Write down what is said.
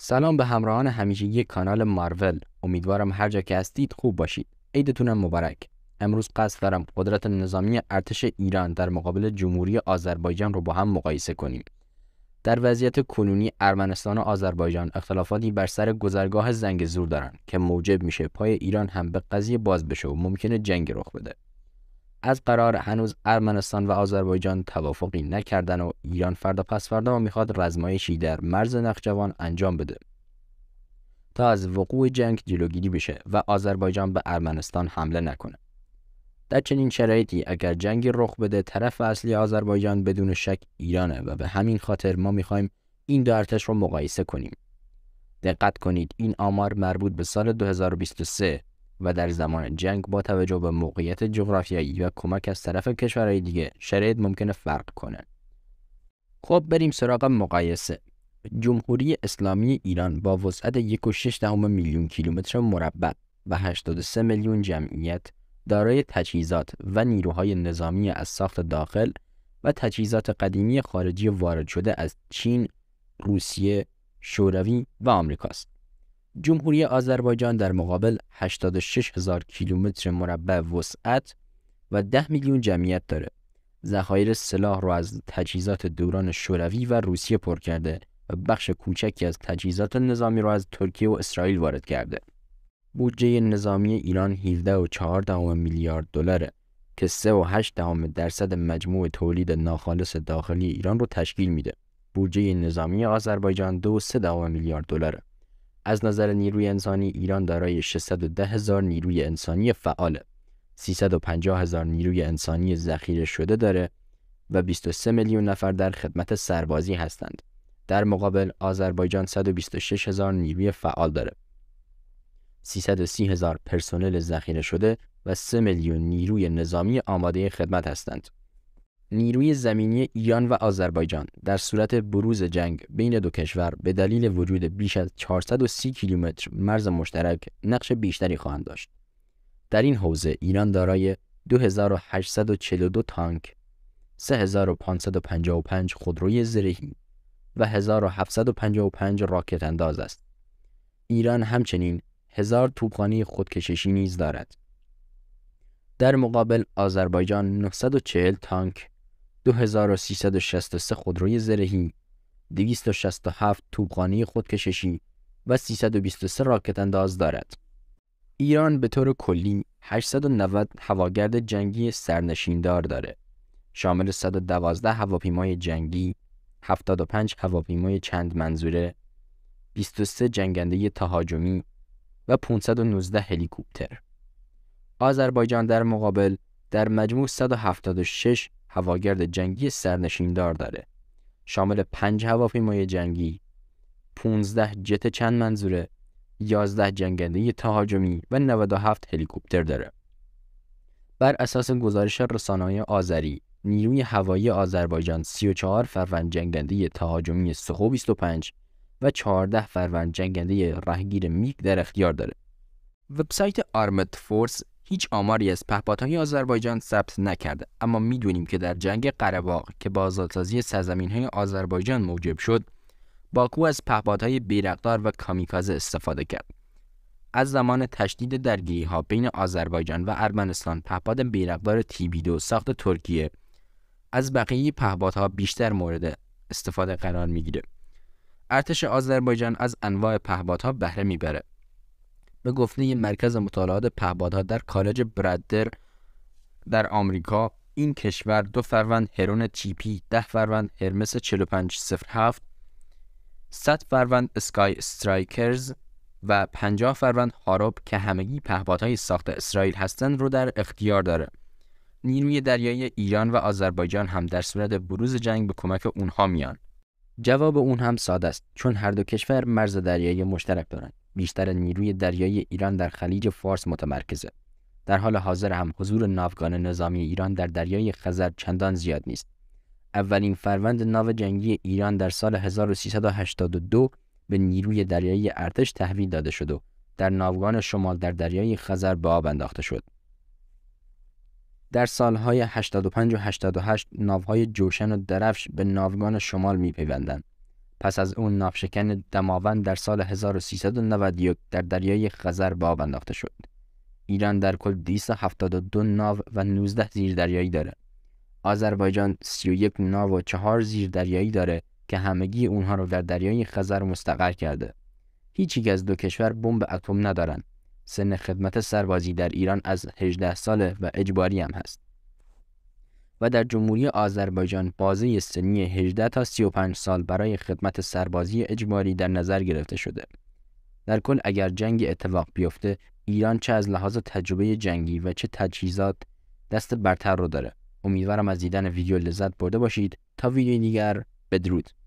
سلام به همراهان یک کانال مارول امیدوارم هر جا که هستید خوب باشید عیدتونم مبارک امروز قصد دارم قدرت نظامی ارتش ایران در مقابل جمهوری آذربایجان رو با هم مقایسه کنیم در وضعیت کنونی ارمنستان و آذربایجان اختلافاتی بر سر گذرگاه زنگ زور دارن که موجب میشه پای ایران هم به قضیه باز بشه و ممکنه جنگ رخ بده از قرار هنوز ارمنستان و آذربایجان توافقی نکردن و ایران فردا پس فردا میخواد رزمایشی در مرز نخجوان انجام بده تا از وقوع جنگ جلوگیری بشه و آذربایجان به ارمنستان حمله نکنه در چنین شرایطی اگر جنگی رخ بده طرف اصلی آذربایجان بدون شک ایرانه و به همین خاطر ما میخوایم این دو ارتش رو مقایسه کنیم دقت کنید این آمار مربوط به سال 2023 و در زمان جنگ با توجه به موقعیت جغرافیایی و کمک از طرف کشورهای دیگه شرایط ممکنه فرق کنه. خب بریم سراغ مقایسه. جمهوری اسلامی ایران با وسعت 1.6 میلیون کیلومتر مربع و 83 میلیون جمعیت دارای تجهیزات و نیروهای نظامی از ساخت داخل و تجهیزات قدیمی خارجی وارد شده از چین، روسیه، شوروی و آمریکاست. جمهوری آذربایجان در مقابل 86 هزار کیلومتر مربع وسعت و 10 میلیون جمعیت داره. ذخایر سلاح رو از تجهیزات دوران شوروی و روسیه پر کرده و بخش کوچکی از تجهیزات نظامی را از ترکیه و اسرائیل وارد کرده. بودجه نظامی ایران 17.4 میلیارد دلاره که 3.8 درصد مجموع تولید ناخالص داخلی ایران رو تشکیل میده. بودجه نظامی آذربایجان 2.3 میلیارد دلاره. از نظر نیروی انسانی ایران دارای 610 هزار نیروی انسانی فعاله 350 هزار نیروی انسانی ذخیره شده داره و 23 میلیون نفر در خدمت سربازی هستند. در مقابل آذربایجان 126 هزار نیروی فعال داره. 330 هزار پرسنل ذخیره شده و 3 میلیون نیروی نظامی آماده خدمت هستند. نیروی زمینی ایران و آذربایجان در صورت بروز جنگ بین دو کشور به دلیل وجود بیش از 430 کیلومتر مرز مشترک نقش بیشتری خواهند داشت. در این حوزه ایران دارای 2842 تانک، 3555 خودروی زرهی و 1755 راکت انداز است. ایران همچنین هزار توپخانه خودکششی نیز دارد. در مقابل آذربایجان 940 تانک 2363 خودروی زرهی 267 توپخانه خودکششی و 323 راکت انداز دارد. ایران به طور کلی 890 هواگرد جنگی سرنشیندار داره شامل 112 هواپیمای جنگی 75 هواپیمای چند منظوره 23 جنگنده تهاجمی و 519 هلیکوپتر آذربایجان در مقابل در مجموع 176 هواگرد جنگی سرنشیندار داره شامل 5 هواپیمای جنگی 15 جت چند منظوره 11 جنگنده تهاجمی و 97 هلیکوپتر داره بر اساس گزارش رسانه‌های آذری نیروی هوایی آذربایجان 34 فروند جنگنده تهاجمی سخو 25 و 14 فروند جنگنده رهگیر میگ در اختیار داره وبسایت آرمت فورس هیچ آماری از پهپادهای آذربایجان ثبت نکرده اما میدونیم که در جنگ قرباق که با آزادسازی های آذربایجان موجب شد باکو از پهپادهای بیرقدار و کامیکازه استفاده کرد از زمان تشدید درگیری ها بین آذربایجان و ارمنستان پهپاد بیرقدار تیبیدو ساخت ترکیه از بقیه پهپادها بیشتر مورد استفاده قرار میگیره ارتش آذربایجان از انواع پهپادها بهره میبره به گفته مرکز مطالعات پهبادها در کالج برادر در آمریکا این کشور دو فروند هرون تیپی ده فروند هرمس 4507 صد فروند اسکای استرایکرز و 50 فروند هاروب که همگی پهپادهای ساخت اسرائیل هستند رو در اختیار داره نیروی دریایی ایران و آذربایجان هم در صورت بروز جنگ به کمک اونها میان جواب اون هم ساده است چون هر دو کشور مرز دریایی مشترک دارند بیشتر نیروی دریایی ایران در خلیج فارس متمرکزه. در حال حاضر هم حضور ناوگان نظامی ایران در دریای خزر چندان زیاد نیست. اولین فروند ناو جنگی ایران در سال 1382 به نیروی دریایی ارتش تحویل داده شد و در ناوگان شمال در دریای خزر به آب انداخته شد. در سالهای 85 و 88 ناوهای جوشن و درفش به ناوگان شمال می پس از اون نافشکن دماوند در سال 1391 در دریای خزر به آب انداخته شد. ایران در کل 272 ناو و 19 زیر دریایی داره. آذربایجان 31 ناو و 4 دریایی داره که همگی اونها رو در دریای خزر مستقر کرده. هیچ یک از دو کشور بمب اتم ندارن. سن خدمت سربازی در ایران از 18 ساله و اجباری هم هست. و در جمهوری آذربایجان بازه سنی 18 تا 35 سال برای خدمت سربازی اجباری در نظر گرفته شده. در کل اگر جنگ اتفاق بیفته ایران چه از لحاظ تجربه جنگی و چه تجهیزات دست برتر رو داره. امیدوارم از دیدن ویدیو لذت برده باشید تا ویدیو دیگر بدرود.